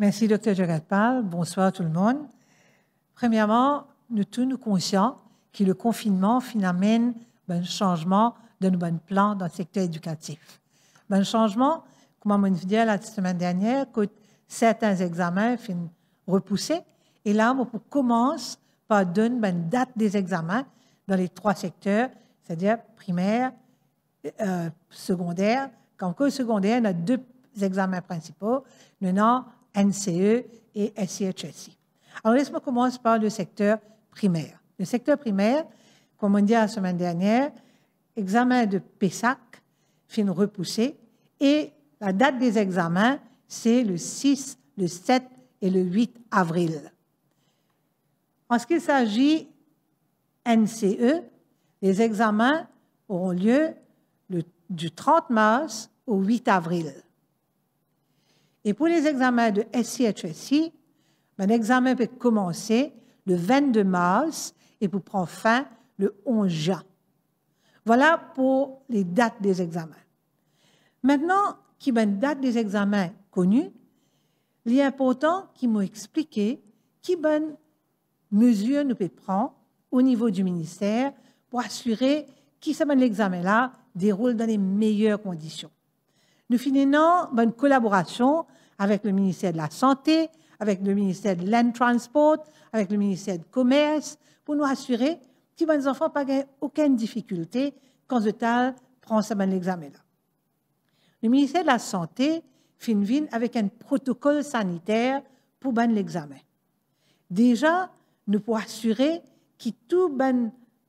Merci, Dr. Jagatpal. Bonsoir tout le monde. Premièrement, nous tous nous conscients que le confinement amène ben, un changement de nos bons plans dans le secteur éducatif. Ben, un changement, comme on dit la semaine dernière, que certains examens sont repoussés. Et là, on commence par donner une ben, date des examens dans les trois secteurs, c'est-à-dire primaire, euh, secondaire. Quand on secondaire, on a deux examens principaux. Maintenant, NCE et SIHSI. Alors laisse-moi commencer par le secteur primaire. Le secteur primaire, comme on dit la semaine dernière, examen de PESAC, fin repoussé, et la date des examens, c'est le 6, le 7 et le 8 avril. En ce qui s'agit NCE, les examens auront lieu du 30 mars au 8 avril. Et pour les examens de SCHSI, ben, l'examen peut commencer le 22 mars et pour prendre fin le 11 juin. Voilà pour les dates des examens. Maintenant, y a une date des examens connue, il est important qu'ils m'ont expliqué qui bonne mesure nous peut prendre au niveau du ministère pour assurer que ce ben, l'examen-là déroule dans les meilleures conditions. Nous finissons ben, une collaboration avec le ministère de la Santé, avec le ministère de l'End Transport, avec le ministère du Commerce, pour nous assurer que les enfants n'ont aucune difficulté quand ils prend ce examen là. Le ministère de la Santé ville avec un protocole sanitaire pour ban l'examen. Déjà, nous pouvons assurer que toutes les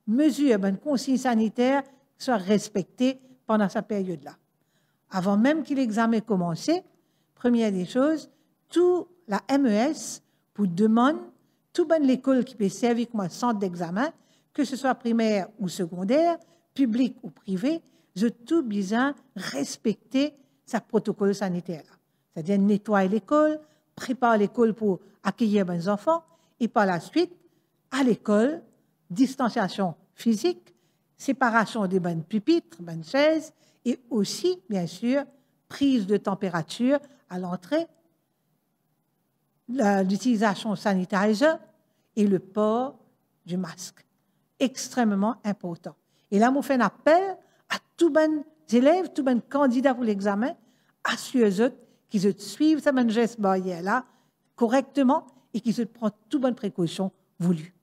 mesures, les consignes sanitaires soient respectées pendant cette période-là. Avant même que l'examen commencé, Première des choses, tout la MES pour demande, toute bonne l'école qui peut servir comme centre d'examen, que ce soit primaire ou secondaire, public ou privé, je tout besoin respecter sa protocole sanitaire. C'est-à-dire nettoyer l'école, préparer l'école pour accueillir les enfants, et par la suite, à l'école, distanciation physique, séparation des bonnes pupitres, bonnes chaises, et aussi, bien sûr, prise de température à l'entrée, l'utilisation sanitaire et le port du masque. Extrêmement important. Et là, on fait un appel à tous les élèves, tous les candidats pour l'examen, à ceux qu'ils suivent même geste là correctement et qu'ils prennent toutes bonnes précautions voulues.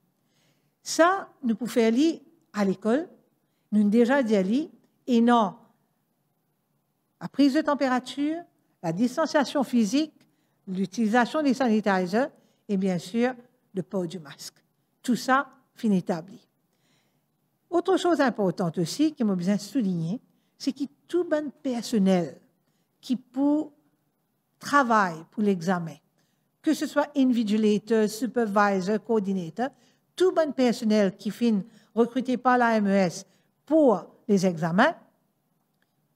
Ça, nous pouvons faire à l'école, nous avons déjà dit et non, à prise de température, la distanciation physique, l'utilisation des sanitizers et bien sûr le port du masque. Tout ça finit établi. Autre chose importante aussi qui m'a bien souligner, c'est que tout bon personnel qui pour travail pour l'examen, que ce soit invigilateur, supervisor, coordinateur, tout bon personnel qui finit recruté par la e pour les examens,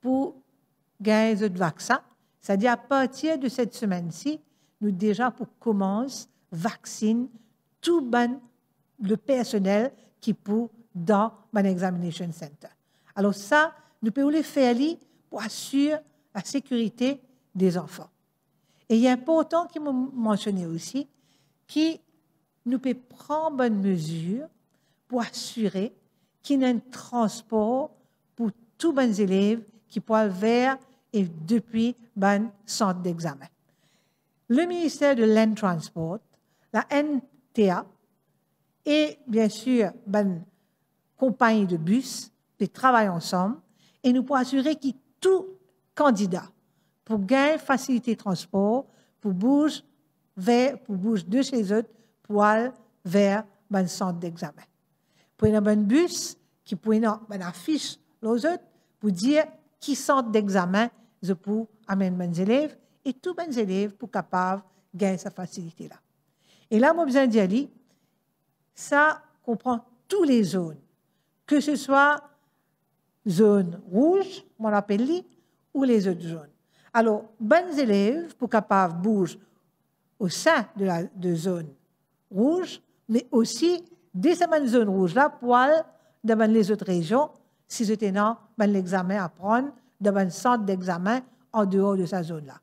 pour gagner de vaccin, c'est-à-dire, à partir de cette semaine-ci, nous déjà pour commence vaccine tout le personnel qui pour dans mon examination center. Alors ça, nous pouvons le faire pour assurer la sécurité des enfants. Et il est important qu'il me mentionné aussi qui nous peut prendre bonne mesure pour assurer qu'il y ait un transport pour tous les élèves qui peuvent vers et depuis ben centre d'examen. Le ministère de l'Entransport, Transport, la NTA et bien sûr ben compagnie de bus, qui travaillent ensemble et nous pour assurer que tout candidat pour gagner facilité transport, pour bouge vers, pour bouge de chez eux pour aller vers ben centre d'examen. Pour un bon bus qui pour une ben affiche les autres pour dire qui sortent d'examen, je peux amener mes élèves et tous mes élèves pour capables de gagner cette facilité-là. Et là, moi, besoin d'y ça comprend toutes les zones, que ce soit zone rouge, on l'appelle, ou les autres zones. Alors, bons élèves pour capables bouger au sein de la de zone rouge, mais aussi des cette zone rouge là pour aller dans les autres régions si je dans ben, l'examen à prendre dans un centre d'examen en dehors de sa zone-là.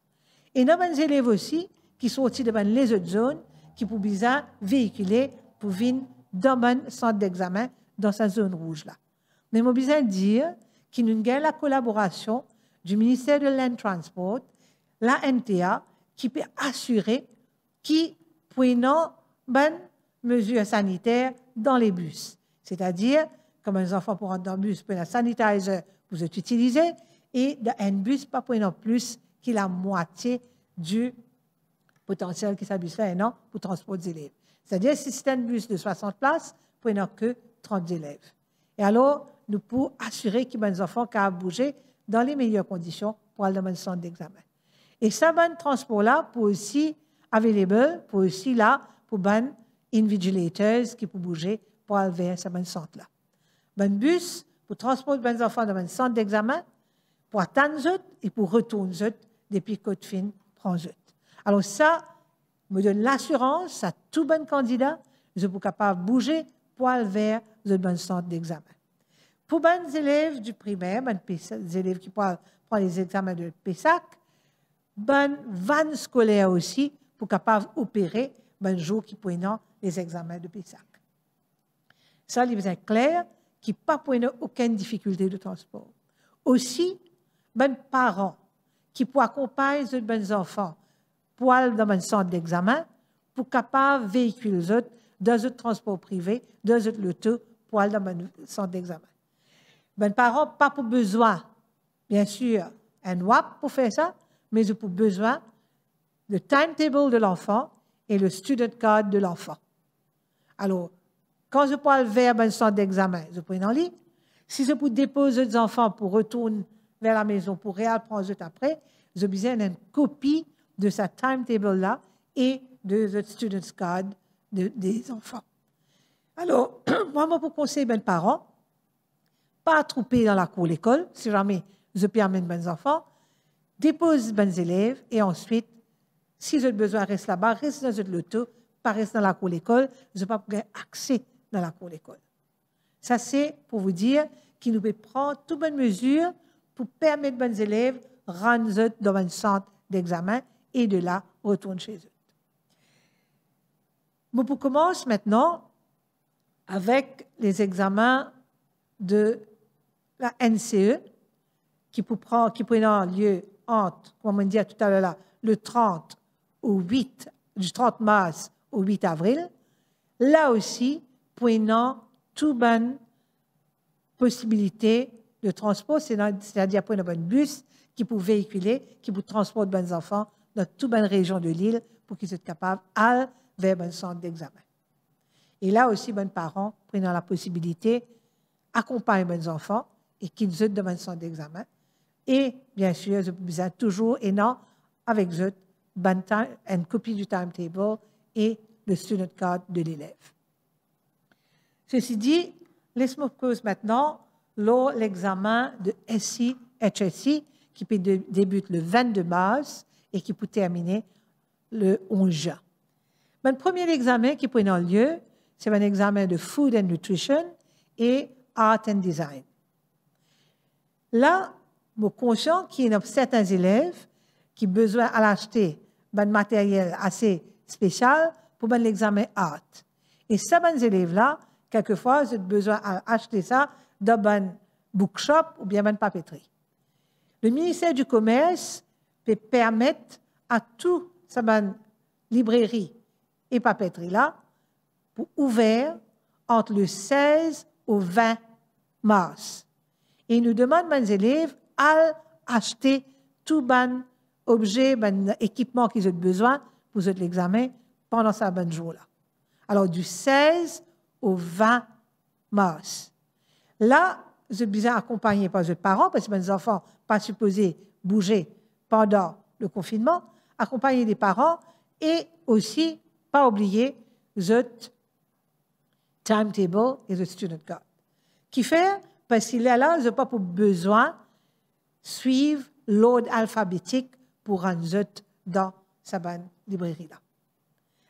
Et dans des élèves aussi, qui sont aussi dans les autres zones, qui pour bizarre véhiculer pour venir dans un centre d'examen dans sa zone rouge-là. Mais mon besoin dire qu'il nous a la collaboration du ministère de l'Air Transport, la NTA qui peut assurer qui prennent bonnes mesures sanitaires dans les bus. C'est-à-dire, comme les enfants pour rentrer dans le bus, pour la sanitizer, vous êtes utilisé. Et dans un bus, pas pour en plus qui la moitié du potentiel qui s'abuse là, an pour transport élèves. C'est-à-dire, si c'est un bus de 60 places, pour en que 30 élèves. Et alors, nous pouvons assurer que les enfants qui bouger dans les meilleures conditions pour aller dans le centre d'examen. Et ça, ben, transport-là, pour aussi available, pour aussi là, pour ben, invigilators qui peuvent bouger pour aller vers ce centre-là. Un ben bus pour transporter les ben enfants dans un centre d'examen, pour atteindre et pour retourner eux depuis côte fine prend eux. Alors ça me donne l'assurance à tout bon candidat, de pouvoir capable de bouger poil vers le bon centre d'examen. Pour les ben élèves du primaire, les élèves qui prendre les examens de PESAC, ben van scolaire aussi pour capable opérer ben jour qui prennent les examens de PESAC. Ça, il est clair qui pas pointe aucune difficulté de transport. Aussi, ben parents qui pour accompagner les ben, enfants pour aller dans un ben, centre d'examen, pour capable véhiculer autres dans un transport privé, dans le loto pour aller dans un ben, centre d'examen. Les parents pas pour besoin, bien sûr, un WAP pour faire ça, mais pour besoin le timetable de l'enfant et le student card de l'enfant. Alors, quand je parle vers en centre d'examen, je prends en ligne. Si je peux déposer des enfants pour retourner vers la maison pour réapprendre après, je besoin d'une copie de sa timetable là et de the student's card des enfants. Alors, moi, pour conseiller mes parents, pas trouper dans la cour l'école, si jamais je peux amener mes enfants, dépose mes élèves et ensuite, si j'ai besoin, reste là-bas, reste dans l'auto, pas reste dans la cour l'école, je n'ai pas accès dans la cour d'école. Ça, c'est pour vous dire qu'il nous peut prendre toutes bonnes mesures pour permettre aux bonnes élèves rendre dans un centre d'examen et de là, retourner chez eux. Mais commence maintenant avec les examens de la NCE qui pour qui prendra lieu entre, comme on dit tout à l'heure là, le 30 au 8, du 30 mars au 8 avril. Là aussi, Prenant tout bonne possibilité de transport, c'est-à-dire pour un bon bus qui peut véhiculer, qui peut transporter de bonnes enfants dans toute bonne région de l'île pour qu'ils soient capables d'aller vers un centre d'examen. Et là aussi, bonnes parents prenant la possibilité accompagnent bons enfants et qu'ils aient de bonnes centre d'examen. Et bien sûr, ils ont toujours et avec eux une copie du timetable et le student card de l'élève. Ceci dit, laisse-moi poser maintenant l'examen de SI, qui débute le 22 mars et qui peut terminer le 11 juin. Mon premier examen qui prend lieu, c'est un examen de Food and Nutrition et Art and Design. Là, je suis conscient qu'il y a certains élèves qui ont besoin d'acheter un matériel assez spécial pour l'examen art. Et ces élèves-là, Quelquefois, vous avez besoin d'acheter ça dans un bookshop ou bien une papeterie. Le ministère du Commerce peut permettre à toute sa ben, librairie et papeterie-là pour ouvert entre le 16 au 20 mars. Et nous demande mes élèves à acheter tout ban objet, bon équipement qu'ils ont besoin pour l'examen pendant sa bonne là Alors, du 16 au 20 mars. Là, je suis accompagné par les parents, parce que mes enfants pas supposés bouger pendant le confinement, accompagné des parents et aussi, pas oublier, the timetable et the student card. Qui fait, parce qu'il est là, je pas pour besoin suivre l'ordre alphabétique pour un zut dans sa librairie là.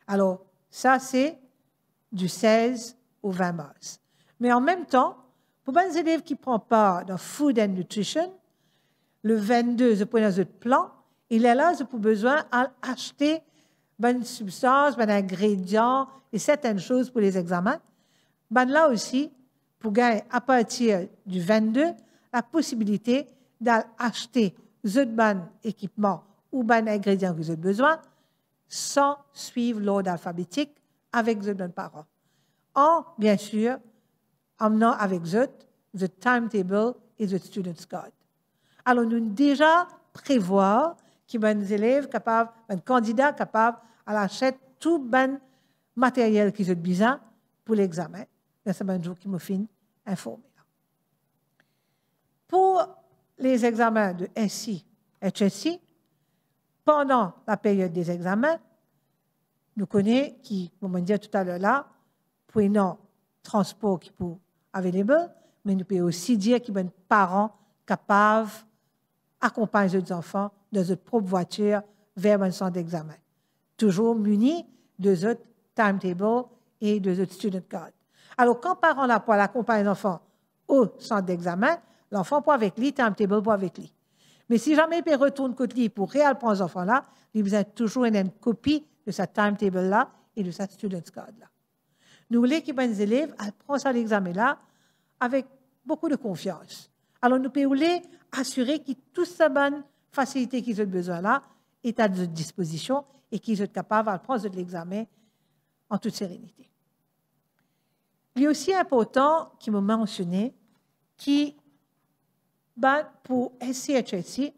Alors, ça c'est du 16 ou 20 mars, Mais en même temps, pour les élèves qui prennent part dans Food and Nutrition, le 22, je prends un plan, il est là, je pour besoin acheter bonne substance, bonne ingrédient et certaines choses pour les examens. Ben là aussi, pour gagner à partir du 22, la possibilité d'acheter le bon équipement ou bon ingrédient que vous avez besoin sans suivre l'ordre alphabétique avec le bon parent en, bien sûr, emmenant avec eux the timetable et the student's guide. Alors, nous déjà prévoir qui ben élèves capables, ben candidats capables à tout ben matériel qui ont besoin pour l'examen. C'est un jour qui me informé. Pour les examens de SI et HSI, pendant la période des examens, nous connaissons qui, comme on dit tout à l'heure là, pouvons non transport qui pour available, mais nous pouvons aussi dire qu'il y a des ben parents capables d'accompagner les enfants dans leur propre voiture vers un ben centre d'examen. Toujours munis de leur timetable et de leur student card. Alors, quand parents là pour accompagner un enfant au centre d'examen, l'enfant peut avec lui, timetable peut avec lui. Mais si jamais il retourne côté lui pour réapprendre prendre les enfants là, il besoin toujours une copie de sa timetable là et de sa student card là. Nous voulons que les élèves prennent ça l'examen-là avec beaucoup de confiance. Alors, nous pouvons assurer que toute cette bonne facilité qu'ils ont besoin là est à notre disposition et qu'ils sont capables de prendre l'examen en toute sérénité. Il est aussi important, qui me mentionné, qui ben, pour SCHSI,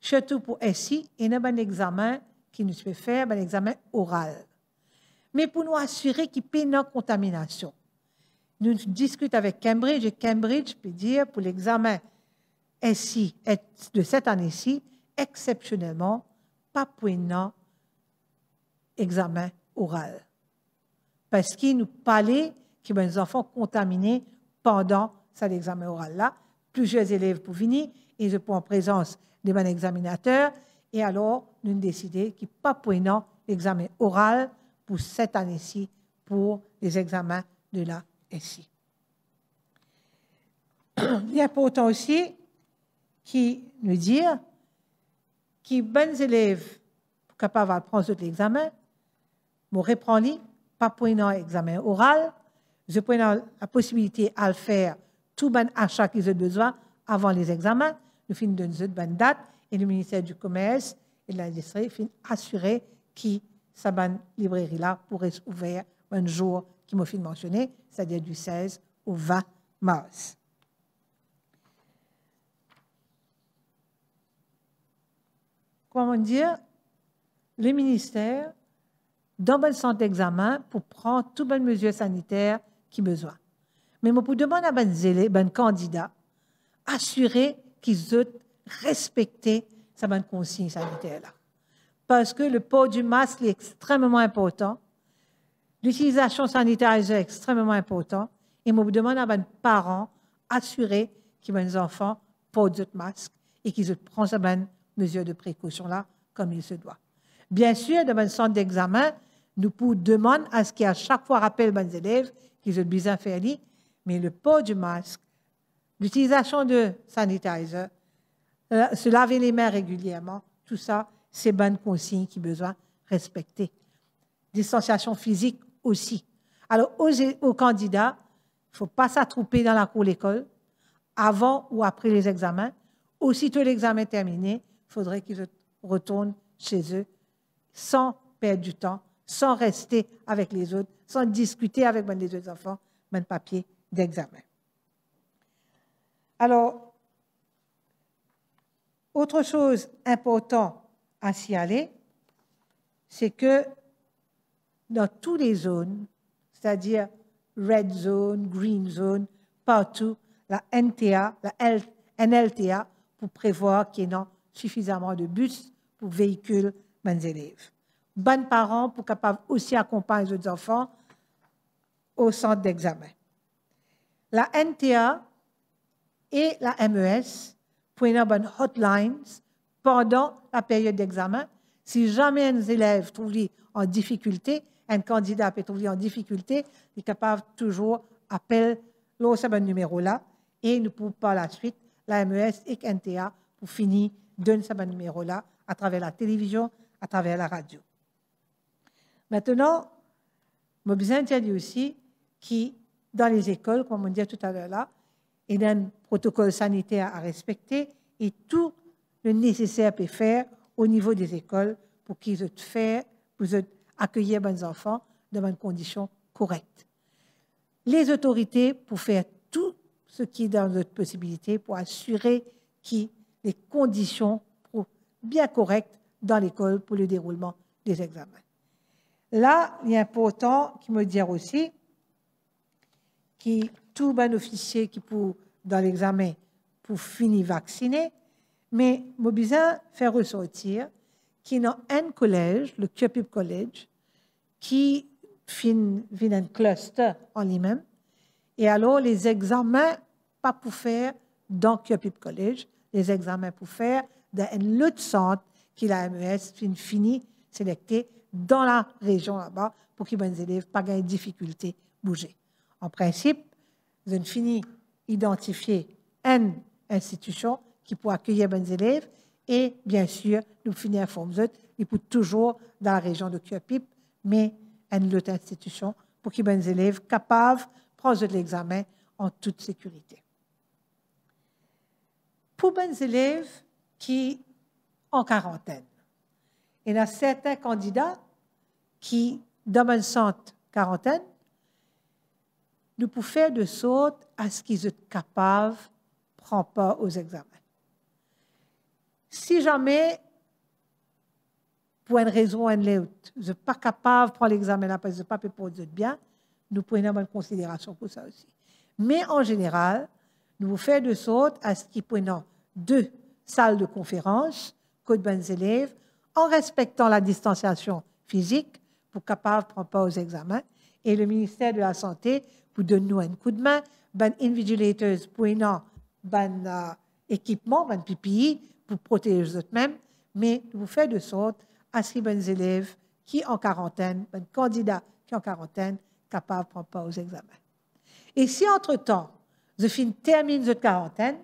surtout pour SI, il y a un examen qui nous fait faire, un examen oral mais pour nous assurer qu'il n'y ait pas de contamination. Nous discutons avec Cambridge et Cambridge peut dire pour l'examen de cette année-ci, exceptionnellement, pas pour un examen oral. Parce qu'il nous parlait qu'il y a des enfants contaminés pendant cet examen oral-là. Plusieurs élèves pour venir, ils sont en présence des examinateurs, et alors nous décidons qu'il n'y a pas pour un examen oral pour cette année-ci pour les examens de la SI. Il est important aussi qui nous dire que bons élèves capables de prendre l'examen, ne reprendre pas pour un examen oral, je prends la possibilité à le faire tout bon achat qu'ils ont besoin avant les examens, nous finissons de bonne date et le ministère du Commerce et de l'Industrie finit assurer qu'ils cette librairie-là pourrait ouvrir un jour qui m'a fait mentionner, c'est-à-dire du 16 au 20 mars. Comment dire, le ministère, dans le centre d'examen, pour prendre toutes les mesures sanitaires qui besoin. Mais moi, pour demander à mes candidats ben candidat, assurer qu'ils respectent sa bonne consigne sanitaire là parce que le port du masque est extrêmement important. L'utilisation sanitaire est extrêmement importante. Et je je demande à mes parents assurer que mes enfants portent le masque et qu'ils prennent ces mesures de précaution-là comme il se doit. Bien sûr, dans mon centre d'examen, nous pouvons à ce qu'à chaque fois rappelle mes élèves qu'ils ont besoin de faire mais le port du masque, l'utilisation de sanitizer, euh, se laver les mains régulièrement, tout ça, ces bonnes consignes qui besoin respecter. Distanciation physique aussi. Alors, aux, candidats, il ne faut pas s'attrouper dans la cour l'école avant ou après les examens. Aussitôt l'examen terminé, il faudrait qu'ils retournent chez eux sans perdre du temps, sans rester avec les autres, sans discuter avec ben, les autres enfants, même ben, papier d'examen. Alors, autre chose importante à s'y aller, c'est que dans toutes les zones, c'est-à-dire red zone, green zone, partout, la NTA, la NLTA, pour prévoir qu'il y ait suffisamment de bus pour véhicules les élèves. Bonnes parents pour puissent aussi accompagner les autres enfants au centre d'examen. La NTA et la MES pour une bonne hotline pendant la période d'examen. Si jamais un élève trouvé en difficulté, un candidat peut trouver en difficulté, il est capable toujours d'appeler le numéro-là et ne pouvons pas la suite, la MES et NTA, pour finir, donner ce numéro-là à travers la télévision, à travers la radio. Maintenant, je dire aussi qui, dans les écoles, comme on disait tout à l'heure là, il y a un protocole sanitaire à respecter et tout le nécessaire peut faire au niveau des écoles pour qu'ils faire, accueilli accueillir bons enfants dans une conditions correctes. Les autorités pour faire tout ce qui est dans notre possibilité pour assurer que les conditions pour, bien correctes dans l'école pour le déroulement des examens. Là, il est important qui me dire aussi que tout bon officier qui pour dans l'examen pour finir vacciné, mais Mobizin fait ressortir qu'il y a un collège, le Kyopip College, qui finit un cluster en lui-même. Et alors, les examens, pas pour faire dans Kyopip College, les examens pour faire dans un autre centre qui la MES finit fini, sélecté dans la région là-bas pour qu'ils les élèves pas de difficultés bouger. En principe, vous fini identifier une institution qui pour accueillir les élèves. Et bien sûr, nous finir à forme et pour toujours dans la région de Kyopip, mais à une autre institution pour que les élèves capables prendre l'examen en toute sécurité. Pour les élèves qui en quarantaine, il y a certains candidats qui, dans un centre quarantaine, nous pouvons faire de sorte à ce qu'ils soient capables de prendre aux examens si jamais, pour une raison ou une autre, je ne suis pas capable de prendre l'examen là parce que je ne pas de bien, nous prenons en considération pour ça aussi. Mais en général, nous vous faisons de sorte à ce y ait deux salles de conférence, que de élèves, en respectant la distanciation physique pour capable de prendre pas aux examens. Et le ministère de la Santé vous donne nous un coup de main, ben invigilateurs pour une euh, équipement, un PPI vous protéger vous même, mais vous faites de sorte à ce que les élèves qui en quarantaine, les candidats qui en quarantaine, capables de prendre part aux examens. Et si entre-temps, vous fin termine votre quarantaine,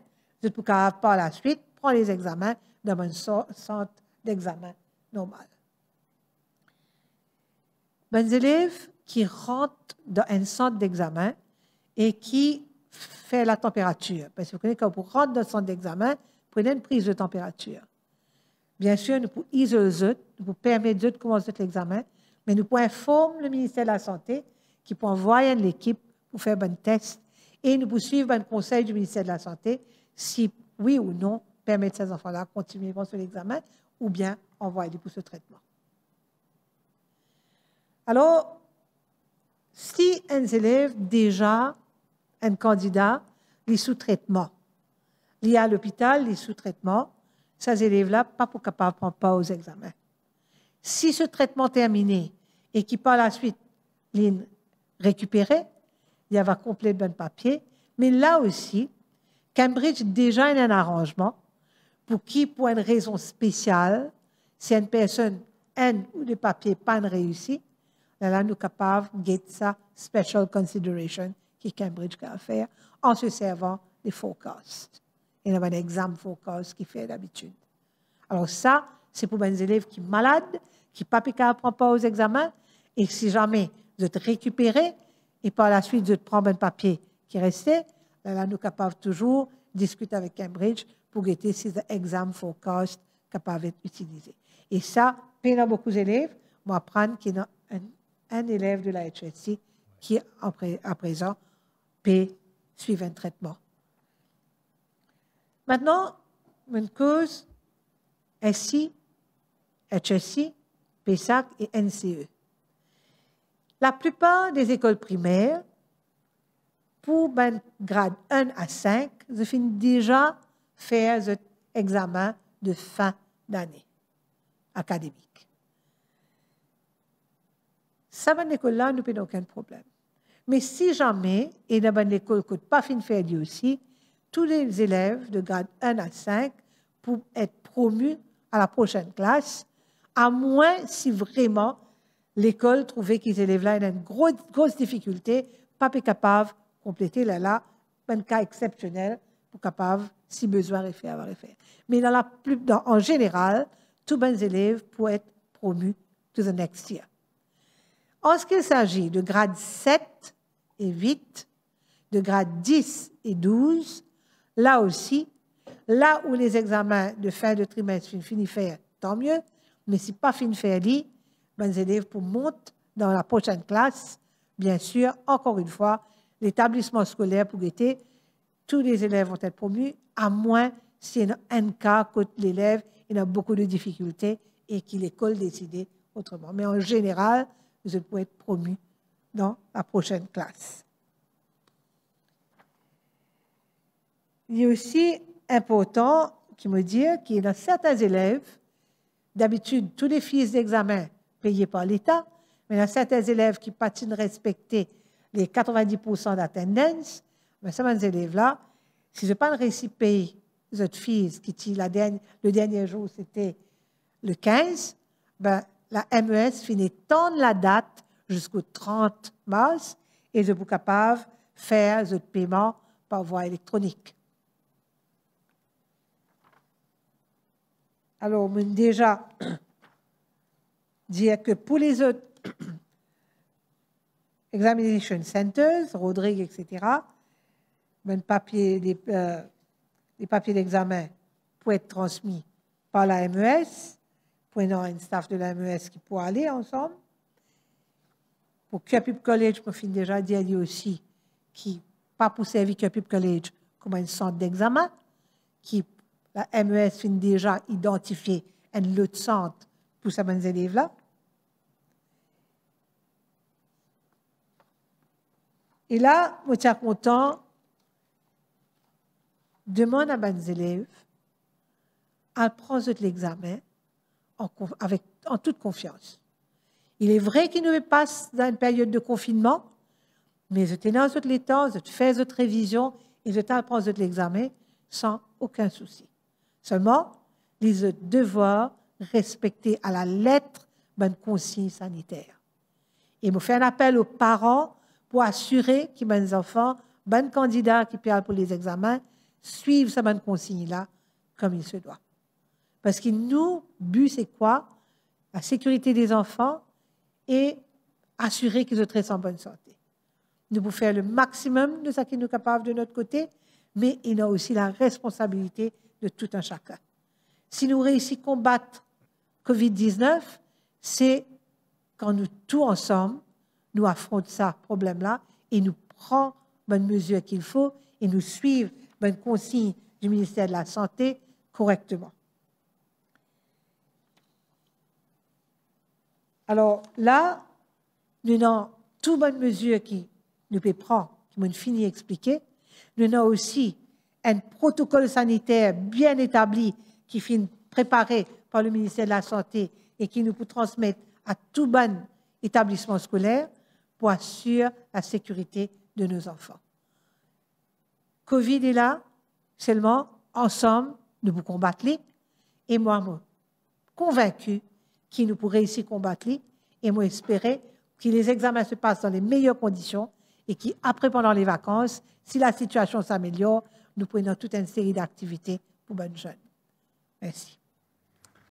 vous pouvez capable par la suite prendre les examens dans un centre d'examen normal. Les élèves qui rentrent dans un centre d'examen et qui fait la température, parce que vous connaissez quand vous rentrez dans un centre d'examen, prenez une prise de température. Bien sûr, nous pouvons isoler, nous permettre de commencer l'examen, mais nous pouvons informer le ministère de la Santé qui peut envoyer l'équipe pour faire un test et nous pouvons suivre un conseil du ministère de la Santé si oui ou non permettre à ces enfants-là de continuer sur l'examen ou bien envoyer pour ce traitement. Alors, si un élève déjà, un candidat, les sous-traitements, y a l'hôpital, les sous-traitements, ces élèves-là, pas pour ne prennent pas aux examens. Si ce traitement terminé et qui par la suite l'in récupéré, il y avait complet de bon papier, mais là aussi, Cambridge déjà a un arrangement pour qui, pour une raison spéciale, si une personne, un ou des papiers pas réussi, là, là, nous capables de get special consideration qui Cambridge a faire en se servant des forecasts et a un examen focus qui fait d'habitude. Alors ça, c'est pour mes élèves qui sont malades, qui ne peuvent pas aux examens, et si jamais de te récupéré, et par la suite te prendre un papier qui restait, là, ben là nous capables toujours discuter avec Cambridge pour guetter ces examen forecast capable d'être utilisé. Et ça, a beaucoup d'élèves, moi apprendre qu'il y a un, élève de la HSC qui, à présent, peut suivre un traitement Maintenant, une cause SI, HSI, PESAC et NCE. La plupart des écoles primaires, pour ben grade 1 à 5, je finis déjà faire cet examen de fin d'année académique. Ça, bonne l'école-là, nous n'avons aucun problème. Mais si jamais, et dans ne ben, que pas fin faire lui aussi, tous les élèves de grade 1 à 5 pour être promus à la prochaine classe, à moins si vraiment l'école trouvait qu'ils élèves-là avaient une grosse, grosse difficulté, pas capable de compléter là-là, un cas exceptionnel pour capable, si besoin, de faire, avoir faire. Mais la plus, en général, tous les élèves pour être promus to the next year. En ce qu'il s'agit de grade 7 et 8, de grades 10 et 12, Là aussi, là où les examens de fin de trimestre finissent, tant mieux. Mais si pas fini faire, ben, les élèves pour monter dans la prochaine classe, bien sûr, encore une fois, l'établissement scolaire pour guetter, tous les élèves vont être promus, à moins si y a un cas où l'élève il a beaucoup de difficultés et que l'école décide autrement. Mais en général, vous pouvez être promu dans la prochaine classe. Il est aussi important, qu'il me dise qu'il y a certains élèves, d'habitude, tous les fils d'examen payés par l'État, mais il y a certains élèves qui patinent respecter les 90% d'attendance, mais ces élèves-là, si je parle récit pays, autres fils qui dit le dernier jour, c'était le 15, ben, la MES finit tant la date jusqu'au 30 mars et je vous capable de faire le paiement par voie électronique. Alors, déjà dire que pour les autres examination centers, Rodrigue, etc., ben, papier, euh, les, papiers d'examen pour être transmis par la MES, pour un staff de la MES qui pourra aller ensemble. Pour Cupid College, je finis déjà dire lui aussi, qui pas pour servir Cupid College comme un centre d'examen, qui la MES fin déjà identifié un le centre pour sa bonne élèves-là. Et là, je suis content, demande à mes élèves, à prendre l'examen en, toute confiance. Il est vrai qu'il nous passent dans une période de confinement, mais je tenais les temps, je fais cette révision et je de l'examen sans aucun souci. Seulement, les devoir respecter à la lettre bonne consigne sanitaire. Et me fait un appel aux parents pour assurer que mes enfants, bonnes candidats qui parlent pour les examens, suivent cette bonne consigne-là comme il se doit. Parce que nous, but, c'est quoi La sécurité des enfants et assurer qu'ils sont en bonne santé. Nous pouvons faire le maximum de ce qui nous capable de notre côté, mais il a aussi la responsabilité de tout un chacun. Si nous réussissons à combattre Covid-19, c'est quand nous tous ensemble, nous affrontons ce problème-là et nous prenons bonne mesure qu'il faut et nous suivons bonne consigne du ministère de la Santé correctement. Alors là, nous avons toutes bonnes mesures qui nous peut prendre, qui m'ont fini expliquer. Nous avons aussi un protocole sanitaire bien établi qui finit préparé par le ministère de la Santé et qui nous peut transmettre à tout bon établissement scolaire pour assurer la sécurité de nos enfants. Covid est là, seulement ensemble, nous pouvons combattre et moi, moi, convaincu qu'il nous pourrait ici combattre et moi, espérer que les examens se passent dans les meilleures conditions et qu'après, pendant les vacances, si la situation s'améliore, nous prenons toute une série d'activités pour bonnes jeunes. Merci.